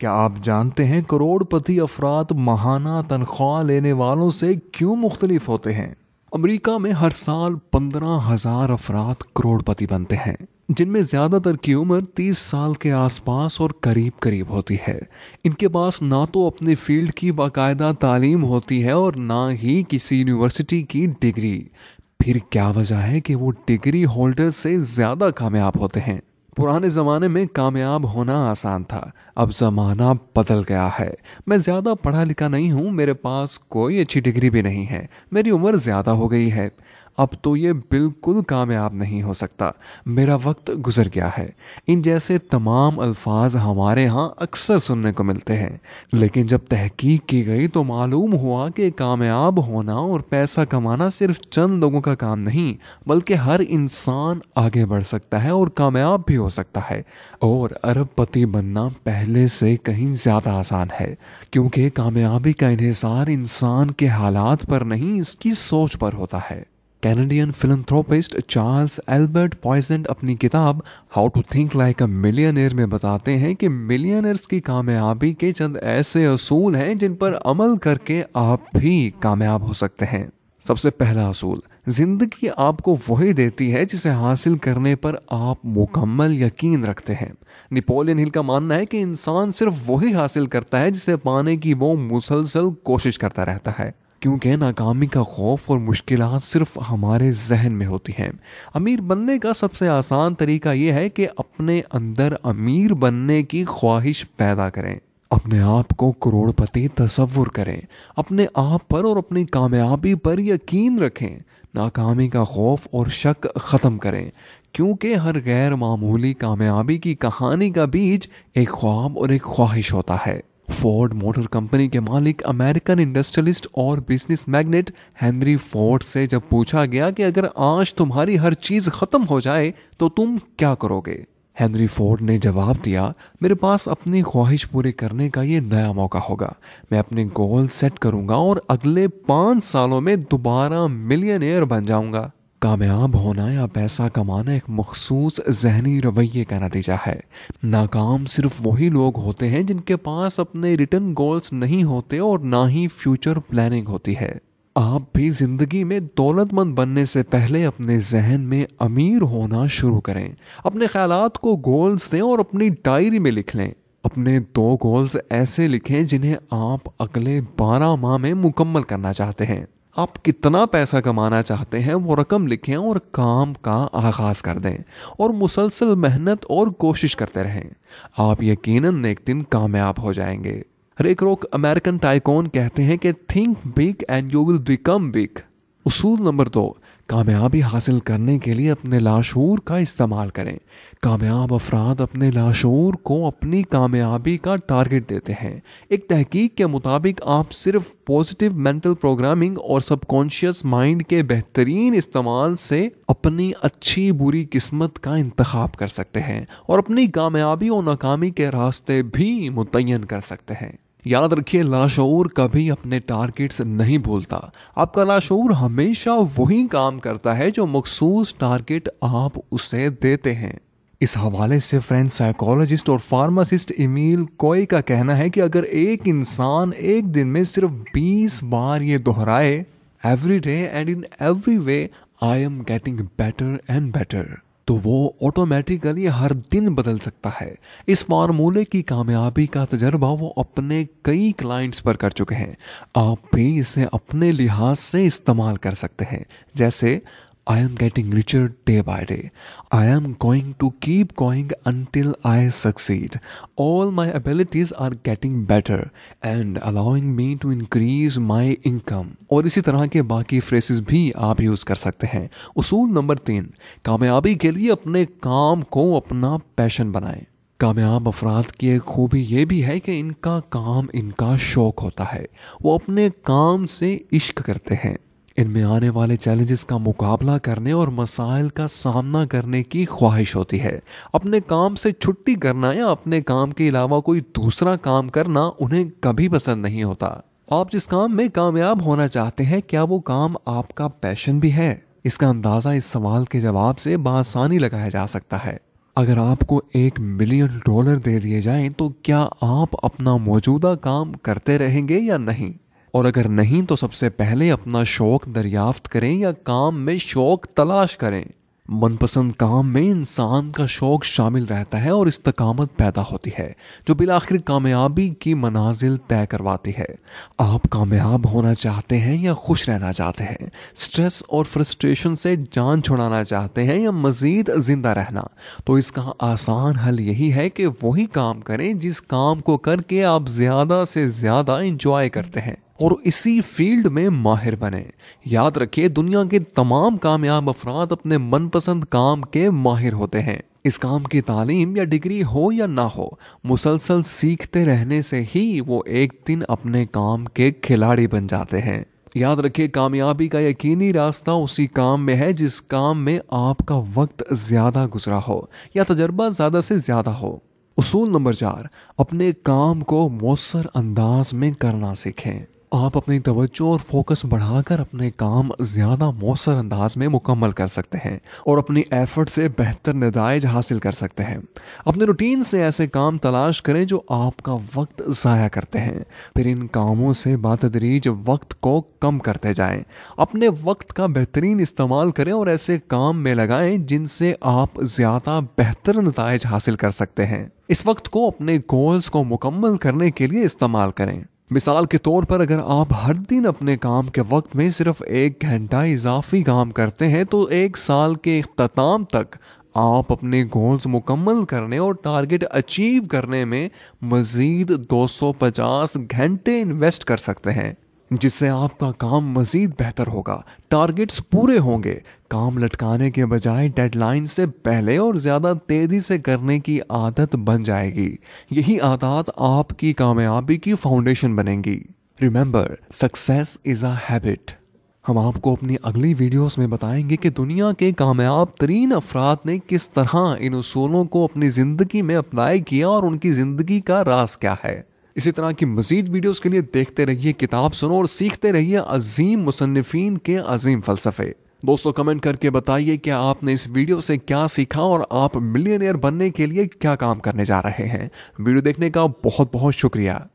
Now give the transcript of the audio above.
क्या आप जानते हैं करोड़पति अफराद महाना तनख्वाह लेने वालों से क्यों मुख्तलिफ होते हैं अमेरिका में हर साल पंद्रह हज़ार अफराद करोड़पति बनते हैं जिनमें ज़्यादातर की उम्र तीस साल के आसपास और करीब करीब होती है इनके पास ना तो अपने फील्ड की बाकायदा तालीम होती है और ना ही किसी यूनिवर्सिटी की डिग्री फिर क्या वजह है कि वो डिग्री होल्डर से ज़्यादा कामयाब होते हैं पुराने ज़माने में कामयाब होना आसान था अब ज़माना बदल गया है मैं ज़्यादा पढ़ा लिखा नहीं हूँ मेरे पास कोई अच्छी डिग्री भी नहीं है मेरी उम्र ज़्यादा हो गई है अब तो ये बिल्कुल कामयाब नहीं हो सकता मेरा वक्त गुजर गया है इन जैसे तमाम अल्फाज हमारे यहाँ अक्सर सुनने को मिलते हैं लेकिन जब तहकीक की गई तो मालूम हुआ कि कामयाब होना और पैसा कमाना सिर्फ चंद लोगों का काम नहीं बल्कि हर इंसान आगे बढ़ सकता है और कामयाब भी हो सकता है और अरबपति बनना पहले से कहीं ज़्यादा आसान है क्योंकि कामयाबी का इन्हसार इंसान के हालात पर नहीं इसकी सोच पर होता है Canadian philanthropist Charles Albert Poissant अपनी किताब how to think like a millionaire में बताते हैं कि मिलियनर्स की कामयाबी के चंद ऐसे असूल हैं जिन पर अमल करके आप भी कामयाब हो सकते हैं सबसे पहला असूल जिंदगी आपको वही देती है जिसे हासिल करने पर आप मुकम्मल यकीन रखते हैं निपोलियन हिल का मानना है कि इंसान सिर्फ वही हासिल करता है जिसे पाने की वो मुसलसल कोशिश करता रहता है क्योंकि नाकामी का खौफ और मुश्किल सिर्फ हमारे जहन में होती हैं अमीर बनने का सबसे आसान तरीका यह है कि अपने अंदर अमीर बनने की ख्वाहिश पैदा करें अपने आप को करोड़पति तस्वुर करें अपने आप पर और अपनी कामयाबी पर यकीन रखें नाकामी का खौफ और शक ख़त्म करें क्योंकि हर गैर मामूली कामयाबी की कहानी का बीज एक ख्वाब और एक ख्वाहिश होता है फोर्ड मोटर कंपनी के मालिक अमेरिकन इंडस्ट्रियलिस्ट और बिजनेस मैग्नेट हेनरी फोर्ड से जब पूछा गया कि अगर आज तुम्हारी हर चीज़ ख़त्म हो जाए तो तुम क्या करोगे हेनरी फोर्ड ने जवाब दिया मेरे पास अपनी ख्वाहिश पूरी करने का ये नया मौका होगा मैं अपने गोल सेट करूंगा और अगले पाँच सालों में दोबारा मिलियन बन जाऊंगा कामयाब होना या पैसा कमाना एक मखसूस जहनी रवैये का नतीजा है नाकाम सिर्फ वही लोग होते हैं जिनके पास अपने रिटर्न गोल्स नहीं होते और ना ही फ्यूचर प्लानिंग होती है आप भी ज़िंदगी में दौलतमंद बनने से पहले अपने जहन में अमीर होना शुरू करें अपने ख्यालात को गोल्स दें और अपनी डायरी में लिख लें अपने दो गोल्स ऐसे लिखें जिन्हें आप अगले बारह माह में मुकम्मल करना चाहते हैं आप कितना पैसा कमाना चाहते हैं वो रकम लिखें और काम का आगाज़ कर दें और मुसलसल मेहनत और कोशिश करते रहें आप यकीनन एक दिन कामयाब हो जाएंगे रेक रोक अमेरिकन टाइकोन कहते हैं कि think big and you will become big उसूल नंबर दो कामयाबी हासिल करने के लिए अपने लाशूर का इस्तेमाल करें कामयाब अफराद अपने लाशूर को अपनी कामयाबी का टारगेट देते हैं एक तहकीक के मुताबिक आप सिर्फ पॉजिटिव मेंटल प्रोग्रामिंग और सबकॉन्शियस माइंड के बेहतरीन इस्तेमाल से अपनी अच्छी बुरी किस्मत का इंतखब कर सकते हैं और अपनी कामयाबी और नाकामी के रास्ते भी मुतन कर सकते हैं याद रखिए लाशोर कभी अपने टारगेट्स नहीं भूलता आपका लाशोर हमेशा वही काम करता है जो मखसूस टारगेट आप उसे देते हैं इस हवाले से फ्रेंड साइकोलॉजिस्ट और फार्मासिस्ट इमील कोय का कहना है कि अगर एक इंसान एक दिन में सिर्फ 20 बार ये दोहराए every day and in every way I am getting better and better तो वो ऑटोमेटिकली हर दिन बदल सकता है इस फार्मूले की कामयाबी का तजर्बा वो अपने कई क्लाइंट्स पर कर चुके हैं आप भी इसे अपने लिहाज से इस्तेमाल कर सकते हैं जैसे I am getting richer day by day I am going to keep going until I succeed all my abilities are getting better and allowing me to increase my income और इसी तरह के बाकी फ्रेसिस भी आप यूज कर सकते हैं उसूल नंबर तीन कामयाबी के लिए अपने काम को अपना पैशन बनाएं कामयाब अफराद की एक खूबी ये भी है कि इनका काम इनका शौक होता है वो अपने काम से इश्क करते हैं इनमें आने वाले चैलेंजेस का मुकाबला करने और मसाइल का सामना करने की ख्वाहिश होती है अपने काम से छुट्टी करना या अपने काम के अलावा कोई दूसरा काम करना उन्हें कभी पसंद नहीं होता आप जिस काम में कामयाब होना चाहते हैं क्या वो काम आपका पैशन भी है इसका अंदाज़ा इस सवाल के जवाब से बसानी लगाया जा सकता है अगर आपको एक मिलियन डॉलर दे दिए जाएं तो क्या आप अपना मौजूदा काम करते रहेंगे या नहीं और अगर नहीं तो सबसे पहले अपना शौक दरियाफ्त करें या काम में शौक तलाश करें मनपसंद काम में इंसान का शौक शामिल रहता है और इस्तकामत पैदा होती है जो बिलाखिर कामयाबी की मनाजिल तय करवाती है आप कामयाब होना चाहते हैं या खुश रहना चाहते हैं स्ट्रेस और फ्रस्ट्रेशन से जान छुड़ाना चाहते हैं या मज़ीद ज़िंदा रहना तो इसका आसान हल यही है कि वही काम करें जिस काम को करके आप ज़्यादा से ज़्यादा इंजॉय करते हैं और इसी फील्ड में माहिर बने याद रखिए दुनिया के तमाम कामयाब अफराद अपने मनपसंद काम के माहिर होते हैं इस काम की तालीम या डिग्री हो या ना हो मुसलसल सीखते रहने से ही वो एक दिन अपने काम के खिलाड़ी बन जाते हैं याद रखिए कामयाबी का यकीनी रास्ता उसी काम में है जिस काम में आपका वक्त ज़्यादा गुजरा हो या तजर्बा ज़्यादा से ज़्यादा हो उसूल नंबर चार अपने काम को मौसर अंदाज में करना सीखें आप अपनी तवज्जो और फोकस बढ़ाकर अपने काम ज़्यादा मौसर अंदाज में मुकम्मल कर सकते हैं और अपनी एफर्ट से बेहतर नतज हासिल कर सकते हैं अपने रूटीन से ऐसे काम तलाश करें जो आपका वक्त ज़ाया करते हैं फिर इन कामों से बातदरीज वक्त को कम करते जाएं अपने वक्त का बेहतरीन इस्तेमाल करें और ऐसे काम में लगाएं जिनसे आप ज़्यादा बेहतर नतज हासिल कर सकते हैं इस वक्त को अपने गोल्स को मुकम्मल करने के लिए इस्तेमाल करें मिसाल के तौर पर अगर आप हर दिन अपने काम के वक्त में सिर्फ एक घंटा इजाफी काम करते हैं तो एक साल के अख्ताम तक आप अपने गोल्स मुकम्मल करने और टारगेट अचीव करने में मज़ीद 250 घंटे इन्वेस्ट कर सकते हैं जिससे आपका काम मजीद बेहतर होगा टारगेट्स पूरे होंगे काम लटकाने के बजाय डेडलाइन से पहले और ज़्यादा तेज़ी से करने की आदत बन जाएगी यही आदत आपकी कामयाबी की फाउंडेशन बनेगी remember success is a habit हम आपको अपनी अगली वीडियोस में बताएंगे कि दुनिया के कामयाब तरीन अफराद ने किस तरह इन उसूलों को अपनी ज़िंदगी में अप्लाई किया और उनकी ज़िंदगी का राज क्या है इसी तरह की मजीद वीडियोज़ के लिए देखते रहिए किताब सुनो और सीखते रहिए अजीम मुसनफिन के अजीम फ़लसफ़े दोस्तों कमेंट करके बताइए कि आपने इस वीडियो से क्या सीखा और आप मिलियनियर बनने के लिए क्या काम करने जा रहे हैं वीडियो देखने का बहुत बहुत शुक्रिया